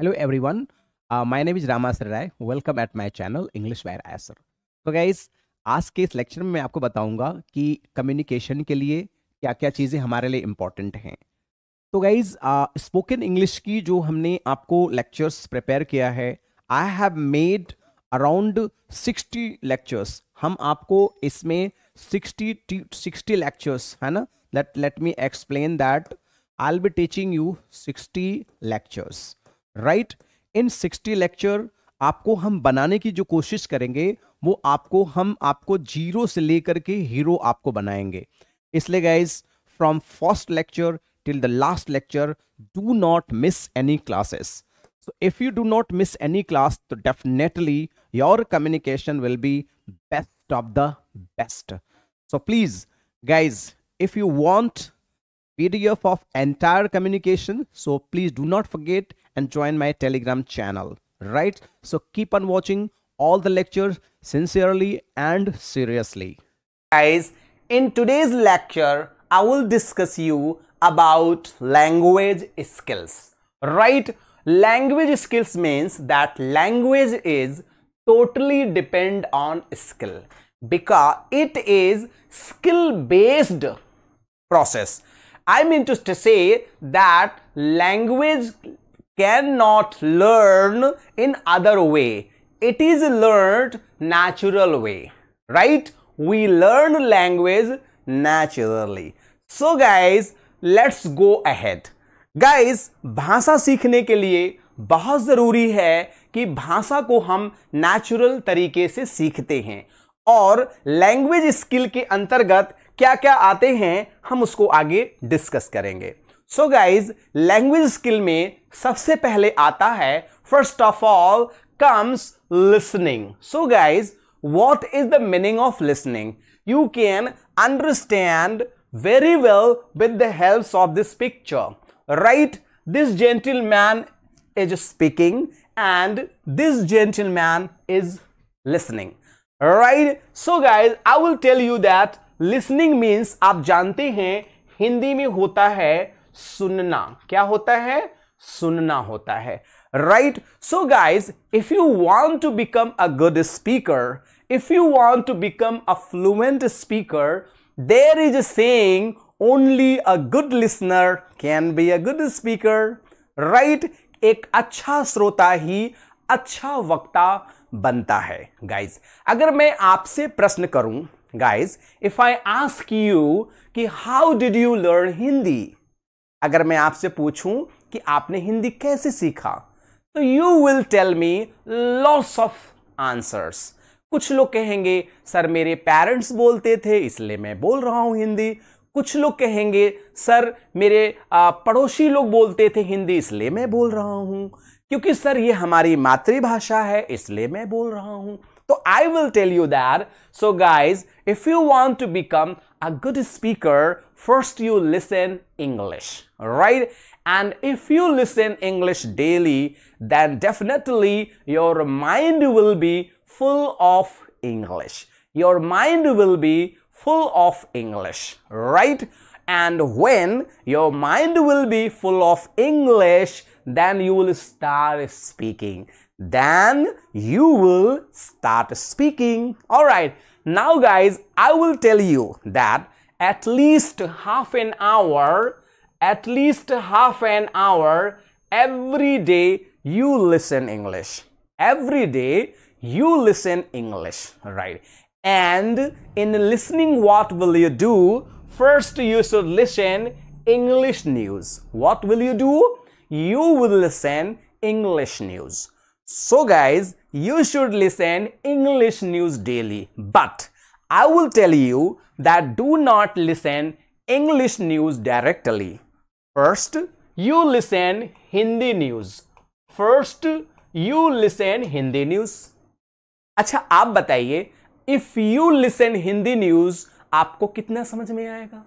Hello everyone. Uh, my Rama sir Rai welcome at my channel English wire by sir तो guys आज के इस lecture में मैं आपको बताऊंगा कि कम्युनिकेशन के लिए क्या क्या चीज़ें हमारे लिए इम्पॉर्टेंट हैं तो गाइज स्पोकन इंग्लिश की जो हमने आपको लेक्चर्स प्रिपेयर किया है I have made around sixty lectures हम आपको इसमें सिक्सटी सिक्सटी लेक्चर्स है ना let let me explain that I'll be teaching you sixty lectures right in sixty lecture आपको हम बनाने की जो कोशिश करेंगे वो आपको हम आपको जीरो से लेकर के हीरो आपको बनाएंगे इसलिए guys from first lecture till the last lecture do not miss any classes so if you do not miss any class तो definitely your communication will be best of the best so please guys if you want P D F of entire communication so please do not forget and join my telegram channel right so keep on watching all the lectures sincerely and seriously guys in today's lecture i will discuss you about language skills right language skills means that language is totally depend on skill because it is skill based process i mean to say that language can not learn in other way it is learn natural way right we learn language naturally so guys let's go ahead guys भाषा सीखने के लिए बहुत जरूरी है कि भाषा को हम नेचुरल तरीके से सीखते हैं और लैंग्वेज स्किल के अंतर्गत क्या क्या आते हैं हम उसको आगे डिस्कस करेंगे सो गाइज लैंग्वेज स्किल में सबसे पहले आता है first of all comes listening so guys what is the meaning of listening you can understand very well with the help of this picture right this gentleman is speaking and this gentleman is listening right so guys I will tell you that listening means आप जानते हैं हिंदी में होता है सुनना क्या होता है सुनना होता है right so guys if you want to become a good speaker if you want to become a fluent speaker there is saying only a good listener can be a good speaker right एक अच्छा श्रोता ही अच्छा वक्ता बनता है guys अगर मैं आपसे प्रश्न करूं guys if I ask you कि how did you learn Hindi अगर मैं आपसे पूछूं कि आपने हिंदी कैसे सीखा तो you will tell me lots of answers कुछ लोग कहेंगे सर मेरे पेरेंट्स बोलते थे इसलिए मैं बोल रहा हूँ हिंदी कुछ लोग कहेंगे सर मेरे पड़ोसी लोग बोलते थे हिंदी इसलिए मैं बोल रहा हूँ क्योंकि सर ये हमारी मातृभाषा है इसलिए मैं बोल रहा हूँ So I will tell you that. So guys, if you want to become a good speaker, first you listen English, right? And if you listen English daily, then definitely your mind will be full of English. Your mind will be full of English, right? And when your mind will be full of English, then you will start speaking then you will start speaking. All right, now guys, I will tell you that at least half an hour, at least half an hour every day you listen English. Every day you listen English, right? And in listening, what will you do? First, you should listen English news. What will you do? You will listen English news. So guys, you should listen English news daily. But I will tell you that do not listen English news directly. First, you listen Hindi news. First, you listen Hindi news. अच्छा आप बताइए if you listen Hindi news आपको कितना समझ में आएगा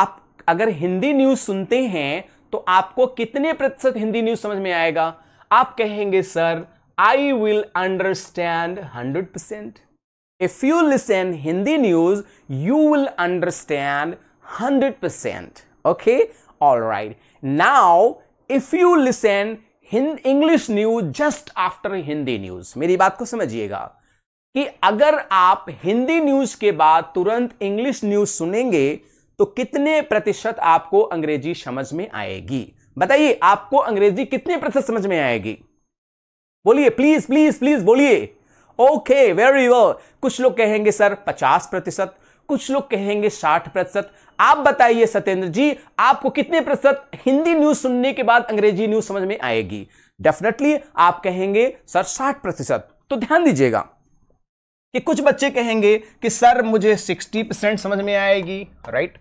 आप अगर हिंदी न्यूज सुनते हैं तो आपको कितने प्रतिशत हिंदी न्यूज समझ में आएगा आप कहेंगे sir I will understand hundred percent if you listen Hindi news you will understand hundred percent okay all right now if you listen English news just after Hindi news मेरी बात को समझिएगा कि अगर आप हिंदी न्यूज के बाद तुरंत इंग्लिश न्यूज सुनेंगे तो कितने प्रतिशत आपको अंग्रेजी समझ में आएगी बताइए आपको अंग्रेजी कितने प्रतिशत समझ में आएगी बोलिए प्लीज प्लीज प्लीज बोलिए ओके वेरी वेल कुछ लोग कहेंगे सर पचास प्रतिशत कुछ लोग कहेंगे साठ प्रतिशत आप बताइए सत्येंद्र जी आपको कितने प्रतिशत हिंदी न्यूज सुनने के बाद अंग्रेजी न्यूज समझ में आएगी डेफिनेटली आप कहेंगे सर साठ प्रतिशत तो ध्यान दीजिएगा कि कुछ बच्चे कहेंगे कि सर मुझे सिक्सटी परसेंट समझ में आएगी राइट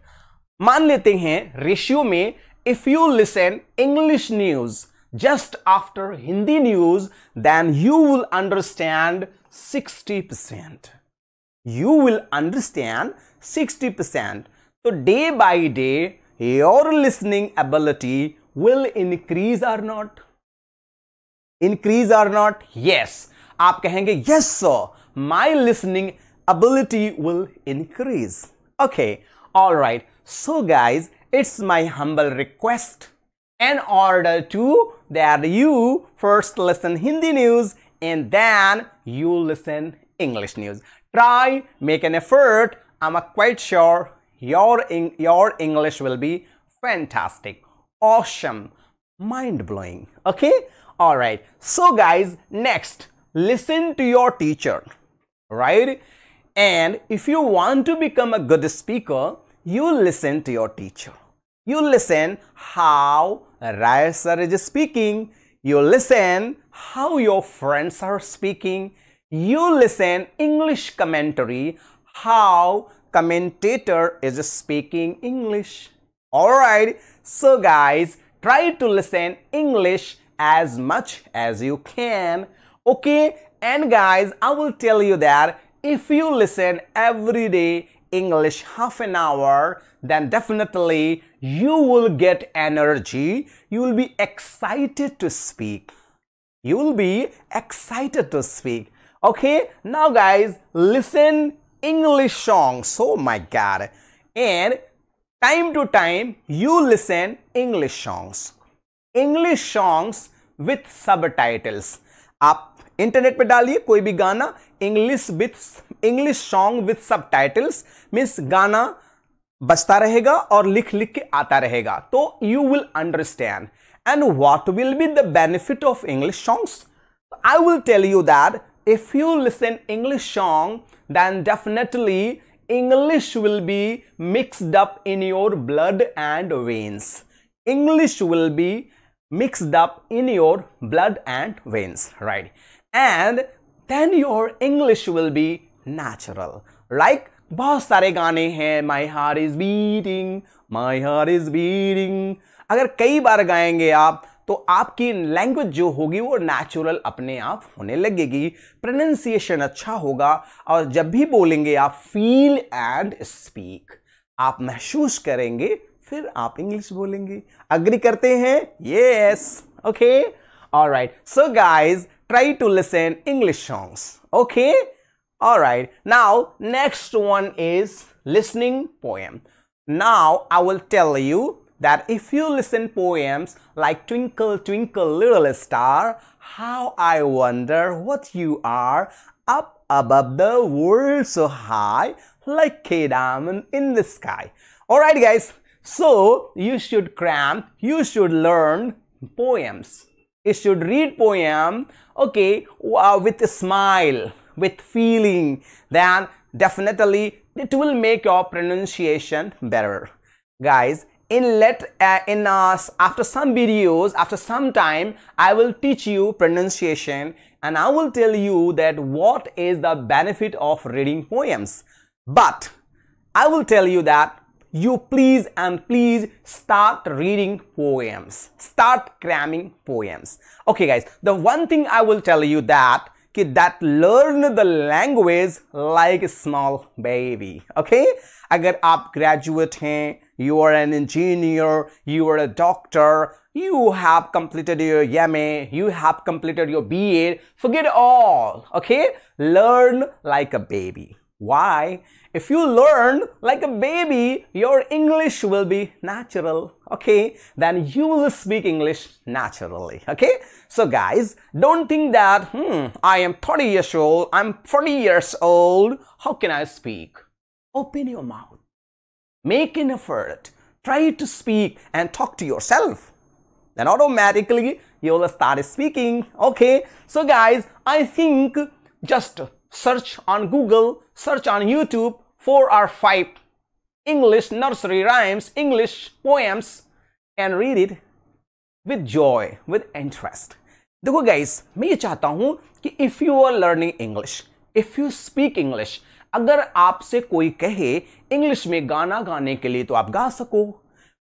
मान लेते हैं रेशियो में if you listen English news just after Hindi news, then you will understand 60%. You will understand 60%. So day by day, your listening ability will increase or not? Increase or not? Yes. आप कहेंगे yes sir, my listening ability will increase. Okay. Alright, so guys, it's my humble request in order to that you first listen Hindi news and then you listen English news. Try, make an effort. I'm quite sure your, your English will be fantastic, awesome, mind-blowing, okay? Alright, so guys, next, listen to your teacher, right? And if you want to become a good speaker, you listen to your teacher. You listen how Raya is speaking. You listen how your friends are speaking. You listen English commentary, how commentator is speaking English. Alright, so guys, try to listen English as much as you can. Okay, and guys, I will tell you that if you listen every day English half an hour, then definitely you will get energy. You will be excited to speak. You will be excited to speak. Okay, now guys, listen English songs. Oh my God. And time to time, you listen English songs. English songs with subtitles. आप internet पे डालिए कोई भी गाना English with English song with subtitles means मीन्स गाना बजता रहेगा और लिख लिख के आता रहेगा तो you will understand and what will be the benefit of English songs I will tell you that if you listen english song then definitely english will be mixed up in your blood and veins english will be mixed up in your blood and veins right and then your english will be natural like बहुत सारे गाने हैं माई हार is beating माई हार is beating अगर कई बार गाएंगे आप तो आपकी लैंग्वेज जो होगी वो नेचुरल अपने आप होने लगेगी प्रोनाउंसिएशन अच्छा होगा और जब भी बोलेंगे आप फील एंड स्पीक आप महसूस करेंगे फिर आप इंग्लिश बोलेंगे अग्री करते हैं yes okay right so guys try to listen English songs okay all right now next one is listening poem now i will tell you that if you listen poems like twinkle twinkle little star how i wonder what you are up above the world so high like a diamond in the sky all right guys so you should cram you should learn poems you should read poem okay uh, with a smile with feeling, then definitely it will make your pronunciation better. Guys, in let uh, in uh, after some videos, after some time, I will teach you pronunciation and I will tell you that what is the benefit of reading poems. But I will tell you that you please and please start reading poems start cramming poems okay guys the one thing i will tell you that कि that learn the language like small baby okay अगर आप graduate हैं you are an engineer you are a doctor you have completed your MA, you have completed your BA, forget all, okay? Learn like a baby. Why? If you learn like a baby, your English will be natural, okay? Then you will speak English naturally, okay? So guys, don't think that, hmm, I am 30 years old, I'm 40 years old, how can I speak? Open your mouth. Make an effort. Try to speak and talk to yourself. Then automatically, you'll start speaking, okay? So guys, I think just search on Google, search on YouTube four or five English nursery rhymes, English poems, and read it with joy, with interest. देखो guys मैं ये चाहता हूं कि if you are learning English if you speak English अगर आपसे कोई कहे इंग्लिश में गाना गाने के लिए तो आप गा सको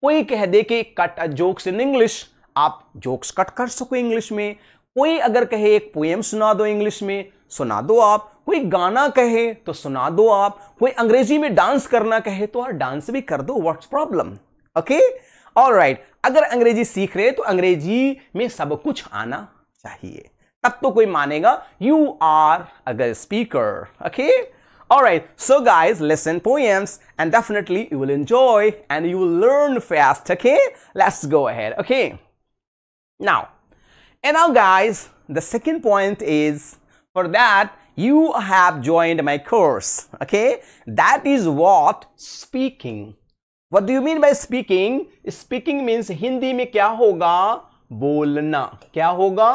कोई कह दे कि cut a jokes in English आप जोक्स कट कर सको इंग्लिश में कोई अगर कहे एक पोएम सुना दो इंग्लिश में सुना दो आप कोई गाना कहे तो सुना दो आप कोई अंग्रेजी में डांस करना कहे तो आप डांस भी कर दो what's problem okay all right अगर अंग्रेजी सीख रहे तो अंग्रेजी में सब कुछ आना चाहिए तब तो कोई मानेगा यू आर अगर speaker okay all right so guys listen poems and definitely you will enjoy and you will learn fast okay let's go ahead okay now and now guys the second point is for that you have joined my course okay that is what speaking what do you mean by speaking speaking means hindi mein kya hoga bolna kya hoga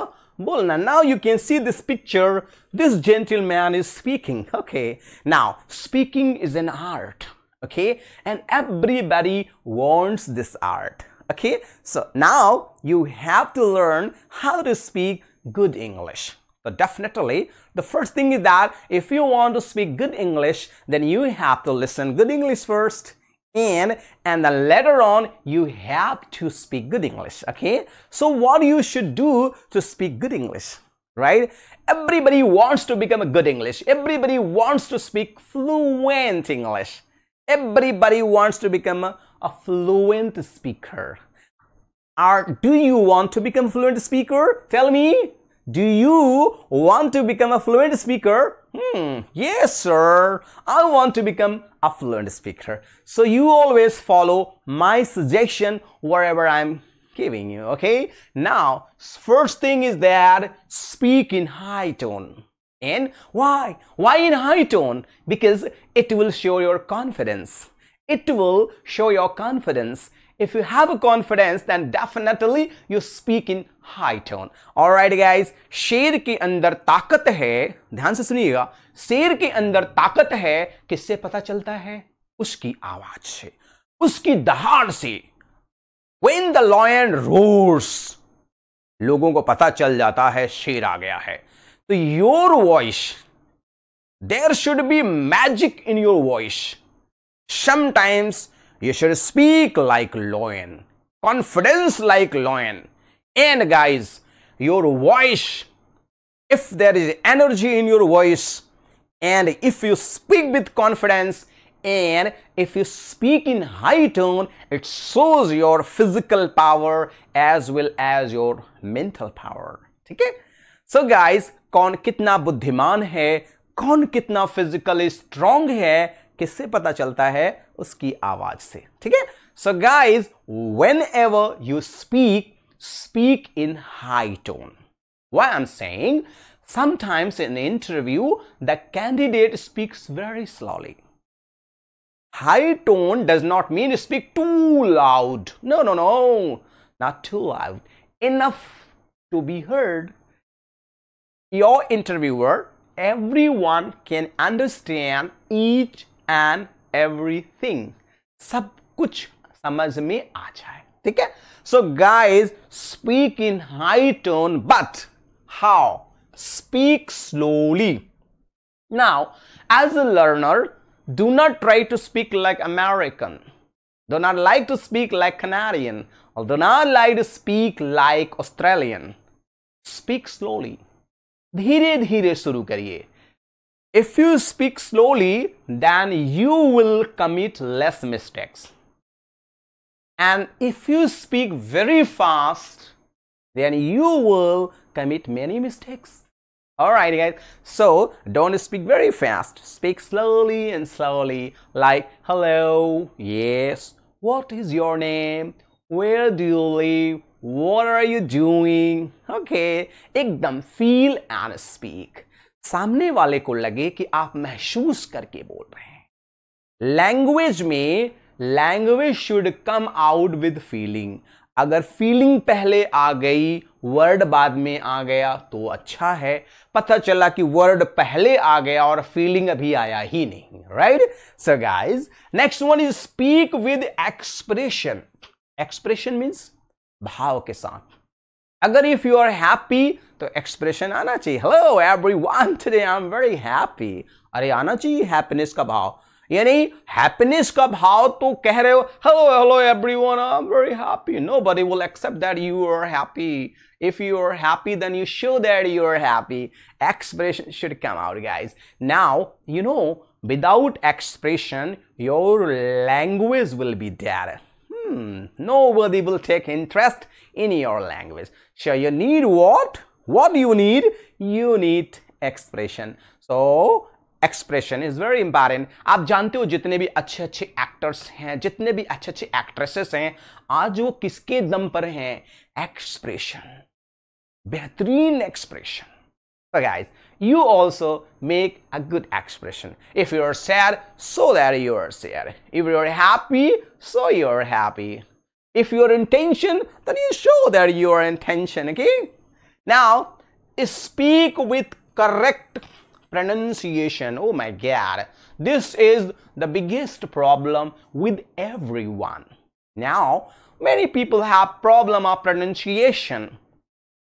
bolna now you can see this picture this gentleman is speaking okay now speaking is an art okay and everybody wants this art okay so now you have to learn how to speak good english so definitely, the first thing is that if you want to speak good English, then you have to listen good English first and and then later on you have to speak good English, okay? So what you should do to speak good English? right? Everybody wants to become a good English. Everybody wants to speak fluent English. Everybody wants to become a, a fluent speaker. Are, do you want to become fluent speaker? Tell me. Do you want to become a fluent speaker? Hmm, yes, sir. I want to become a fluent speaker. So you always follow my suggestion wherever I'm giving you, okay? Now, first thing is that speak in high tone. And why? Why in high tone? Because it will show your confidence. It will show your confidence if you have a confidence then definitely you speak in high tone और right guys शेर के अंदर ताकत है ध्यान से सुनिएगा शेर के अंदर ताकत है किससे पता चलता है उसकी आवाज से उसकी दहाड़ से वेन द लॉयन रोर्स लोगों को पता चल जाता है शेर आ गया है तो your voice there should be magic in your voice sometimes You should speak like lion, confidence like lion. And guys, your voice, if there is energy in your voice, and if you speak with confidence, and if you speak in high tone, it shows your physical power as well as your mental power. Okay, so guys, guys कौन कितना बुद्धिमान है कौन कितना physically strong है किससे पता चलता है उसकी आवाज से ठीक है so guys whenever you speak speak in high tone why am say sometimes in interview the candidate speaks very slowly high tone does not mean speak too loud no no no not too loud enough to be heard your interviewer everyone can understand each and everything सब कुछ समझ में आ जाए ठीक है so guys speak in high tone but how speak slowly now as a learner do not try to speak like American. Do not like to speak like Canadian. Or do not like to speak like Australian. Speak slowly. धीरे धीरे शुरू करिए If you speak slowly, then you will commit less mistakes. And if you speak very fast, then you will commit many mistakes. Alright guys, so don't speak very fast. Speak slowly and slowly like hello, yes, what is your name, where do you live, what are you doing? Okay, ekdam feel and speak. सामने वाले को लगे कि आप महसूस करके बोल रहे हैं लैंग्वेज में language should come out with feeling अगर फीलिंग पहले आ गई वर्ड बाद में आ गया तो अच्छा है पता चला कि वर्ड पहले आ गया और फीलिंग अभी आया ही नहीं right so guys next one is speak with expression expression means भाव के साथ अगर इफ यू आर हैप्पी तो एक्सप्रेशन आना चाहिए hello everyone today I am very happy अरे आना चाहिए हैप्पीनेस का भाव यानी हैप्पीनेस का भाव तो कह रहे हो hello hello everyone I am very happy nobody will accept that you are happy if you are happy then you show that you are happy expression should come out guys now you know without expression your language will be dead Hmm, nobody will take interest in your language. So you need what? What do you need? You need expression. So expression is very important. आप जानते हो जितने भी अच्छे अच्छे actors हैं जितने भी अच्छे अच्छे actresses हैं आज वो किसके दम पर हैं Expression. बेहतरीन expression. So guys, you also make a good expression. If you are sad, so that you are sad. If you are happy, so you are happy. If you are then you show that you are intention. okay? Now, speak with correct pronunciation. Oh my God. This is the biggest problem with everyone. Now, many people have problem of pronunciation.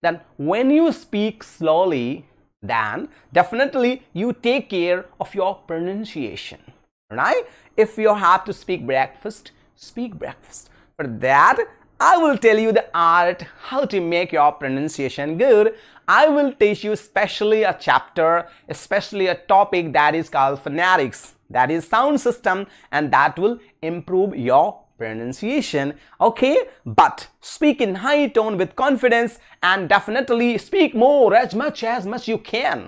Then when you speak slowly, then definitely you take care of your pronunciation, right? If you have to speak breakfast, speak breakfast. For that, I will tell you the art how to make your pronunciation good. I will teach you especially a chapter, especially a topic that is called phonetics, that is sound system and that will improve your pronunciation okay but speak in high tone with confidence and definitely speak more as much as much you can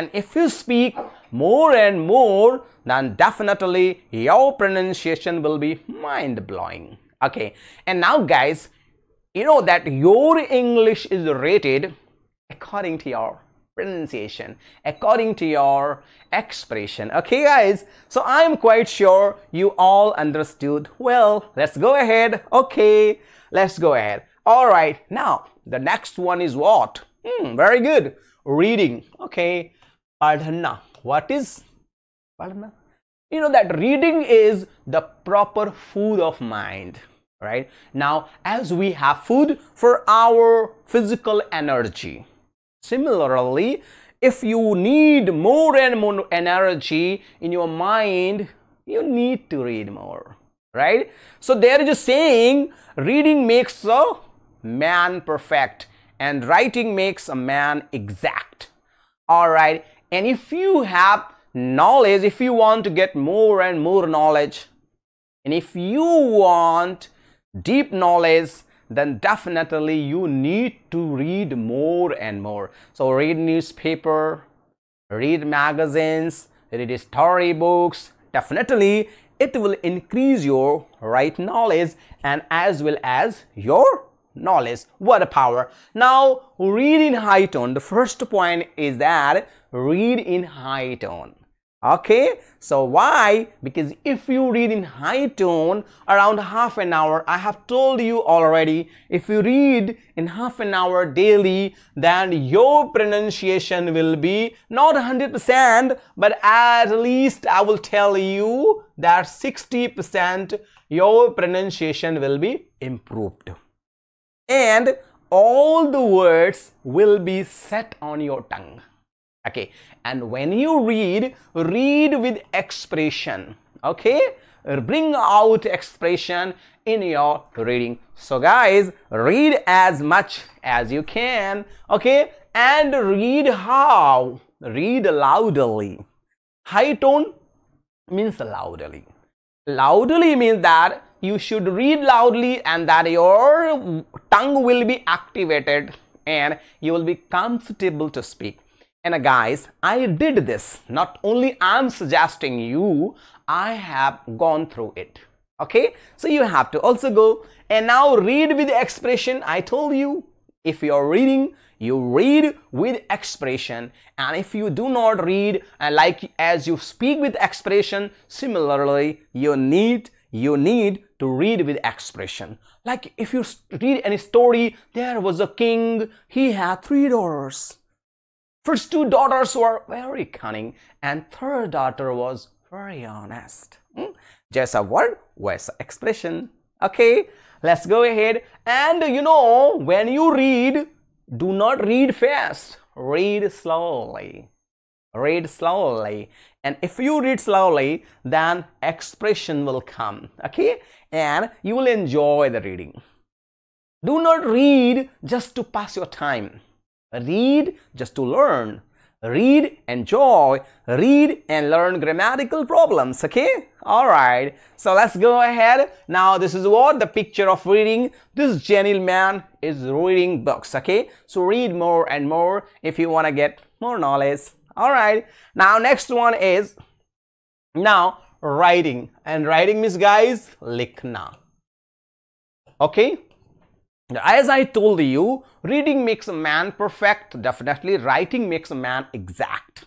and if you speak more and more then definitely your pronunciation will be mind-blowing okay and now guys you know that your english is rated according to your pronunciation according to your expression okay guys so i'm quite sure you all understood well let's go ahead okay let's go ahead all right now the next one is what hmm, very good reading okay padhana what is padhana you know that reading is the proper food of mind right now as we have food for our physical energy Similarly, if you need more and more energy in your mind, you need to read more, right? So they're just saying reading makes a man perfect and writing makes a man exact. All right. And if you have knowledge, if you want to get more and more knowledge, and if you want deep knowledge, then definitely you need to read more and more. So read newspaper, read magazines, read story books. Definitely it will increase your right knowledge and as well as your knowledge. What a power. Now read in high tone. The first point is that read in high tone okay so why because if you read in high tone around half an hour i have told you already if you read in half an hour daily then your pronunciation will be not 100% but at least i will tell you that 60% your pronunciation will be improved and all the words will be set on your tongue okay and when you read read with expression okay bring out expression in your reading so guys read as much as you can okay and read how read loudly high tone means loudly loudly means that you should read loudly and that your tongue will be activated and you will be comfortable to speak and uh, guys, I did this. Not only I'm suggesting you, I have gone through it. Okay, so you have to also go and now read with expression. I told you if you're reading, you read with expression. And if you do not read, uh, like as you speak with expression, similarly, you need you need to read with expression. Like if you read any story, there was a king, he had three daughters First two daughters were very cunning, and third daughter was very honest. Hmm? Just a word, was expression. Okay, let's go ahead. And you know, when you read, do not read fast. Read slowly. Read slowly. And if you read slowly, then expression will come. Okay, and you will enjoy the reading. Do not read just to pass your time. Read just to learn. Read, enjoy, read and learn grammatical problems, okay? Alright, so let's go ahead. Now this is what the picture of reading. This gentleman is reading books, okay? So read more and more if you want to get more knowledge. Alright, now next one is, now writing. And writing means guys, likna. Okay, as I told you, reading makes a man perfect, definitely writing makes a man exact.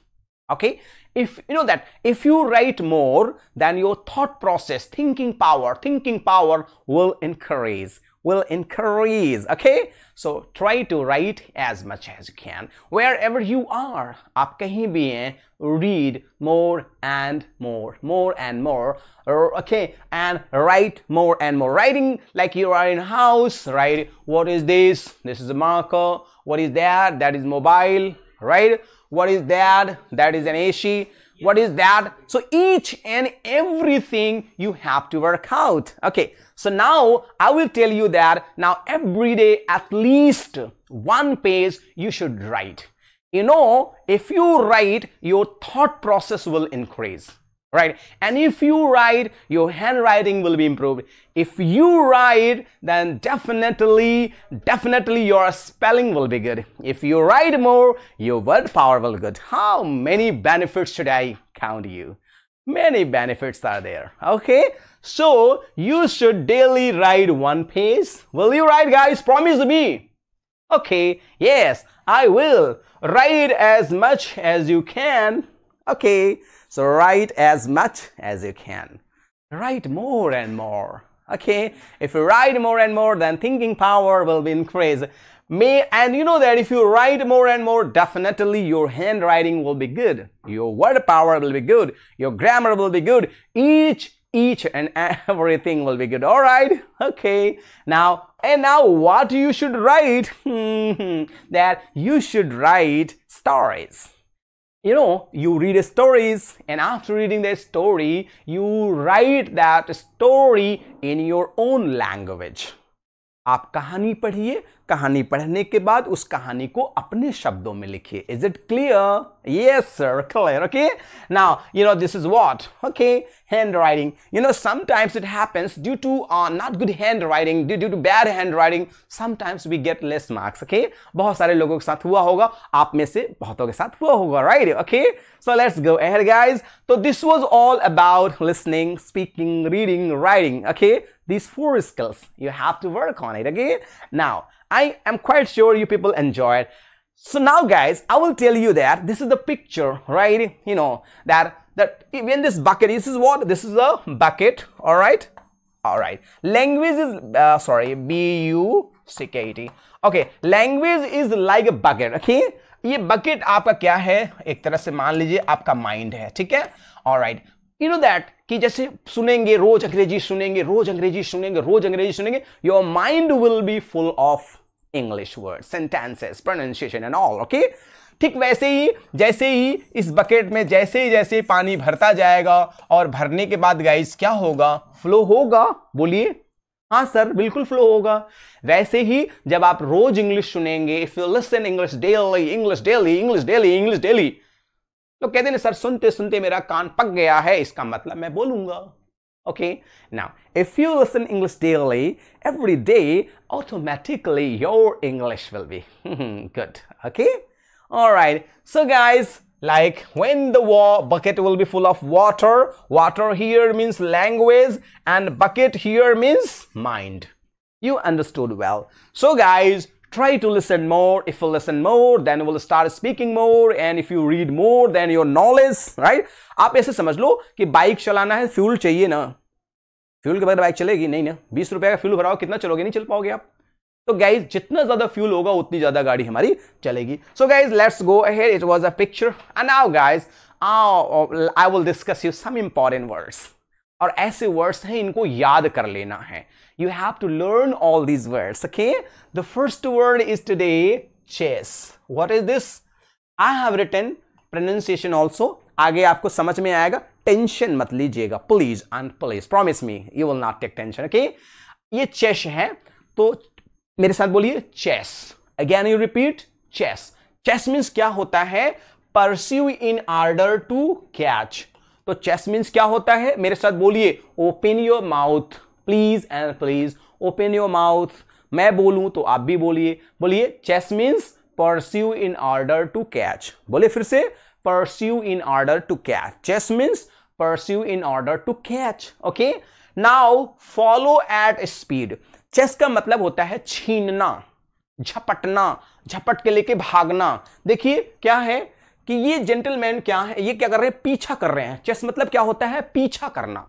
Okay, if you know that if you write more, then your thought process, thinking power, thinking power will increase will increase okay so try to write as much as you can wherever you are aap kahin bhi hain read more and more more and more okay and write more and more writing like you are in house right what is this this is a marker what is that that is mobile right what is that that is an ac what is that? So each and everything you have to work out. Okay. So now I will tell you that now every day at least one page you should write. You know, if you write, your thought process will increase right and if you write your handwriting will be improved if you write then definitely definitely your spelling will be good if you write more your word power will good how many benefits should i count you many benefits are there okay so you should daily write one page will you write guys promise me okay yes i will write as much as you can okay so write as much as you can. Write more and more. Okay, if you write more and more, then thinking power will be increased. May and you know that if you write more and more, definitely your handwriting will be good. Your word power will be good. Your grammar will be good. Each each and everything will be good all right okay now and now what you should write hmm, hmm, hmm. that you should write stories you know, you read stories and after reading the story, you write that story in your own language. आप कहानी पढ़िए कहानी पढ़ने के बाद उस कहानी को अपने शब्दों में लिखिए is it clear yes sir clear okay now you know this is what okay handwriting you know sometimes it happens due to not good handwriting due to bad handwriting sometimes we get less marks okay बहुत सारे लोगों के साथ हुआ होगा आप में से बहुतों के साथ हुआ होगा right okay so let's go ahead guys तो this was all about listening speaking reading writing okay these four skills you have to work on it okay now I am quite sure you people enjoyed. So now guys, I will tell you that this is the picture, right? You know, that, that when this bucket, this is what? This is a bucket, all right? All right. Language is, uh, sorry, B-U-C-K-E-T. Okay, language is like a bucket, okay? ये bucket आपका क्या है एक तरह से मान लीजिए आपका माइंड है ठीक है और राइट यू नो दैट कि जैसे सुनेंगे रोज अंग्रेजी सुनेंगे रोज अंग्रेजी सुनेंगे रोज अंग्रेजी सुनेंगे your mind will be full of English word sentences pronunciation and all okay ठीक वैसे ही जैसे ही इस बकेट में जैसे ही जैसे पानी भरता जाएगा और भरने के बाद गाइस क्या होगा फ्लो होगा बोलिए हाँ सर बिल्कुल फ्लो होगा वैसे ही जब आप रोज इंग्लिश सुनेंगे if you listen English daily English daily English daily English daily लोग कहते हैं सर सुनते सुनते मेरा कान पक गया है इसका मतलब मैं बोलूंगा Okay, now if you listen English daily, every day, automatically your English will be good. Okay, all right. So, guys, like when the bucket will be full of water, water here means language, and bucket here means mind. You understood well. So, guys, try to listen more if you listen more then you will start speaking more and if you read more then your knowledge right आप ऐसे समझ लो कि bike चलाना है fuel चाहिए ना fuel के बगैर बाइक चलेगी नहीं ना बीस रुपए का फ्यूल भराओ कितना चलोगे नहीं चल पाओगे आप तो गाइज जितना ज्यादा फ्यूल होगा उतनी ज्यादा गाड़ी हमारी चलेगी so guys let's go here it was a picture and now guys I will discuss you some important words और ऐसे वर्ड्स हैं इनको याद कर लेना है You have to learn all these words, okay? The first word is today chess. What is this? I have written pronunciation also. आगे आपको समझ में आएगा टेंशन मत लीजिएगा please and please promise me you will not take tension okay ये chase है तो मेरे साथ बोलिए chase again you repeat chase chase means क्या होता है pursue in order to catch तो चेस मीन्स क्या होता है मेरे साथ बोलिए open your mouth please and please open your mouth मैं बोलूं तो आप भी बोलिए बोलिए chase means pursue in order to catch बोले फिर से pursue in order to catch chase means pursue in order to catch okay now follow at speed chase का मतलब होता है छीनना झपटना झपट के लेके भागना देखिए क्या है कि ये जेंटलमैन क्या है ये क्या कर रहे हैं पीछा कर रहे हैं चेस मतलब क्या होता है पीछा करना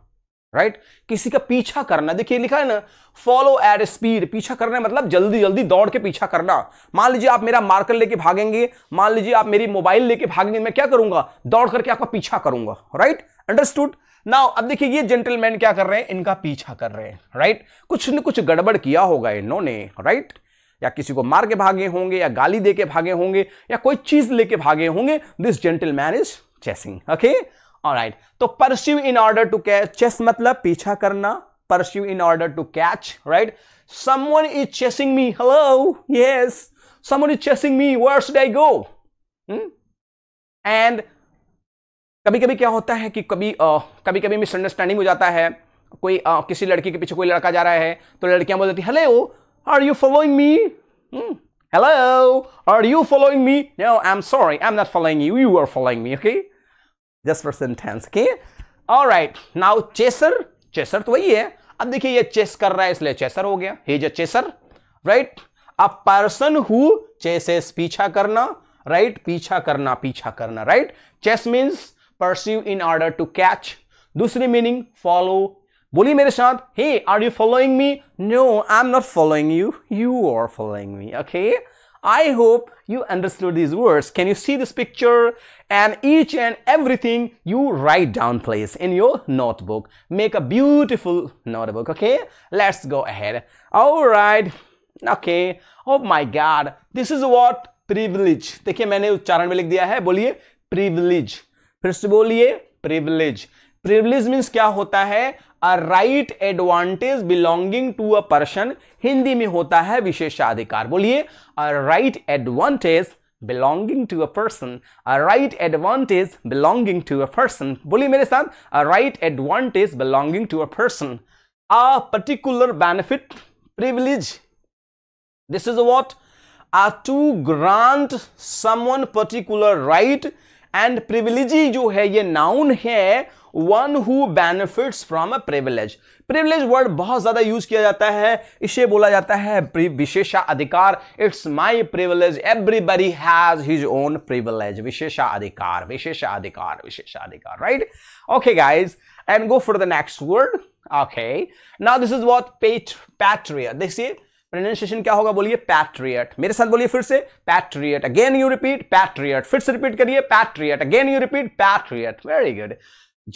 राइट right? किसी का पीछा करना देखिए लिखा है ना फॉलो एट स्पीड पीछा करना मतलब जल्दी जल्दी दौड़ के पीछा करना मान लीजिए आप मेरा मार्कर लेके भागेंगे मान लीजिए आप मेरी मोबाइल लेके भागेंगे मैं क्या करूंगा दौड़ करके आपका पीछा करूंगा राइट अंडरस्टूड नाउ अब देखिए ये जेंटलमैन क्या कर रहे हैं इनका पीछा कर रहे हैं राइट right? कुछ न कुछ गड़बड़ किया होगा इन्होंने राइट right? या किसी को मार के भागे होंगे या गाली दे के भागे होंगे या कोई चीज लेके भागे होंगे this gentleman is chasing okay right right. तो pursue in order to catch chase मतलब पीछा करना pursue in order to catch right someone is chasing me hello yes someone is chasing me worse day go and कभी कभी क्या होता है कि कभी uh, कभी कभी मिसअंडरस्टैंडिंग हो जाता है कोई uh, किसी लड़की के पीछे कोई लड़का जा रहा है तो लड़कियां बोल देती hello are you following me hello are you following me no I am sorry I am not following you you are following me okay just percent sentence के और राइट नाउ चेसर चेसर तो वही है अब देखिए ये chess कर रहा है इसलिए चेसर हो गया he a chaser right a person who chases पीछा करना राइट right? पीछा करना पीछा करना right chase means pursue in order to catch दूसरी मीनिंग फॉलो बोली मेरे साथ hey are you following me no I am not following you you are following me okay I hope you understood these words. Can you see this picture? And each and everything you write down, please, in your notebook. Make a beautiful notebook, okay? Let's go ahead. All right. Okay. Oh my God. This is what privilege. देखिए मैंने उच्चारण में लिख दिया है बोलिए privilege. First से बोलिए privilege. Privilege means क्या होता है a right advantage belonging to a person Hindi में होता है विशेषाधिकार बोलिए a right advantage belonging to a person a right advantage belonging to a person बोलिए मेरे साथ a right advantage belonging to a person a particular benefit privilege. This is what? Are to grant someone right right and privileged जो है ये noun है one who benefits from a privilege privilege word बहुत ज्यादा use किया जाता है इसे बोला जाता है विशेषाधिकार it's my privilege everybody has his own privilege विशेषाधिकार विशेषाधिकार विशेषाधिकार right okay guys and go for the next word okay now this is what patria they say pronunciation क्या होगा बोलिए पैट्रियट मेरे साथ बोलिए फिर से patriot again you repeat patriot फिर से रिपीट करिए patriot again you repeat patriot very good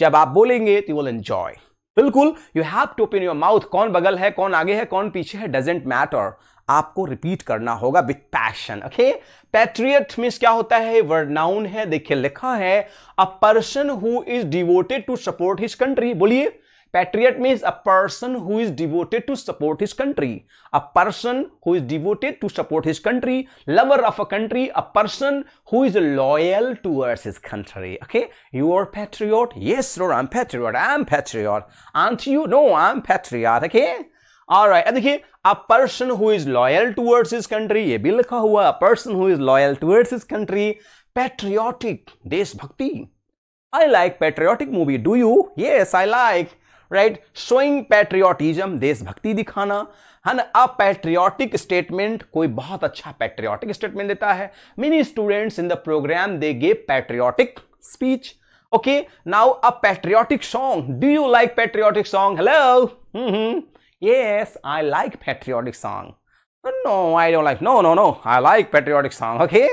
जब आप बोलेंगे तो यू विल एंजॉय बिल्कुल you have to open your mouth कौन बगल है कौन आगे है कौन पीछे है डजेंट मैटर आपको रिपीट करना होगा with passion okay patriot means क्या होता है वर्ड नाउन है देखिए लिखा है a person who is devoted to support his country बोलिए Patriot means a person who is devoted to support his country. A person who is devoted to support his country. Lover of a country. A person who is loyal towards his country. Okay? You are patriot? Yes, Lord, I'm patriot. I'm patriot. Aren't you? No, I'm patriot. Okay? All right. देखिए a person who is loyal towards his country ये भी लिखा हुआ a person who is loyal towards his country patriotic देशभक्ति I like patriotic movie. Do you? Yes, I like. Right showing patriotism देशभक्ति दिखाना है ना अ पैट्रियोटिक स्टेटमेंट कोई बहुत अच्छा पैट्रियोटिक स्टेटमेंट देता है many students in the program they gave patriotic speech okay now a patriotic song do you like patriotic song hello yes I like patriotic song no I don't like no no no I like patriotic song okay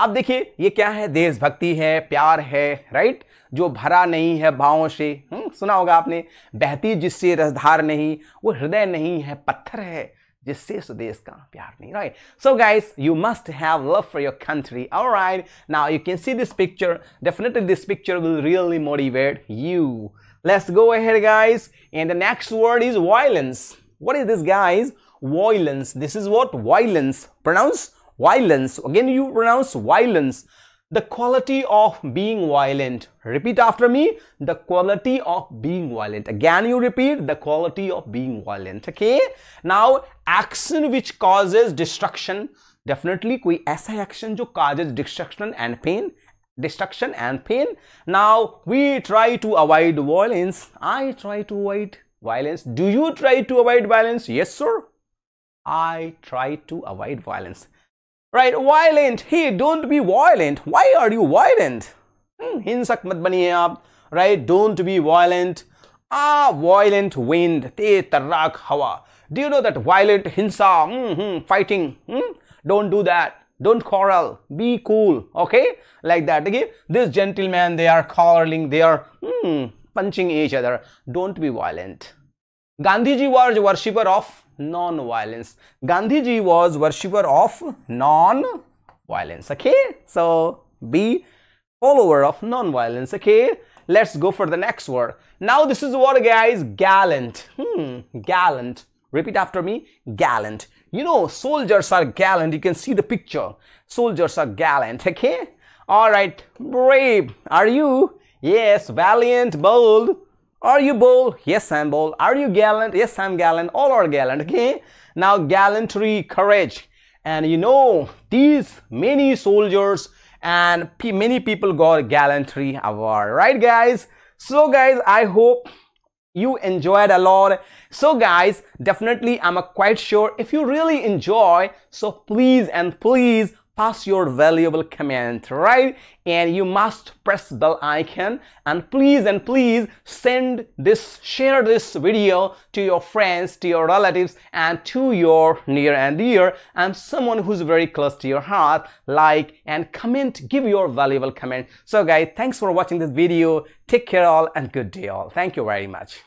अब देखिए ये क्या है देशभक्ति है प्यार है right जो भरा नहीं है भावों से हुँ? हम्म, सुना होगा आपने बहती जिससे रसधार नहीं वो हृदय नहीं है पत्थर है जिससे स्वदेश का प्यार नहीं right so guys you must have love for your country और right now you can see this picture definitely this picture will really motivate you let's go ahead guys and the next word is violence what is this guys violence this is what violence pronounce violence again you pronounce violence the quality of being violent repeat after me the quality of being violent again you repeat the quality of being violent okay now action which causes destruction definitely koi aisa action jo causes destruction and pain destruction and pain now we try to avoid violence i try to avoid violence do you try to avoid violence yes sir i try to avoid violence right violent hey don't be violent why are you violent हिंसक मत बनिए आप right don't be violent. A violent wind ते तर्राक हवा do know that violent हिंसा fighting fighting. Do hmm? That don't quarrel be cool okay like that okay this gentleman they are quarreling they are hmm, punching each other don't be violent gandhiji was a worshipper of non-violence. Gandhiji was worshipper of non-violence. Okay, so be follower of non-violence. Okay, let's go for the next word. Now this is what guys, gallant. Hmm, gallant. Repeat after me, gallant. You know, soldiers are gallant. You can see the picture. Soldiers are gallant. Okay. All right, brave. Are you? Yes, valiant, bold. Are you bold? Yes, I'm bold. Are you gallant? Yes, I'm gallant. All are gallant, okay? Now, gallantry, courage. And you know, these many soldiers and many people got gallantry award, right guys? So guys, I hope you enjoyed a lot so guys definitely i'm quite sure if you really enjoy so please and please pass your valuable comment, right? And you must press bell icon and please and please send this, share this video to your friends, to your relatives and to your near and dear and someone who's very close to your heart, like and comment, give your valuable comment. So guys, thanks for watching this video. Take care all and good day all. Thank you very much.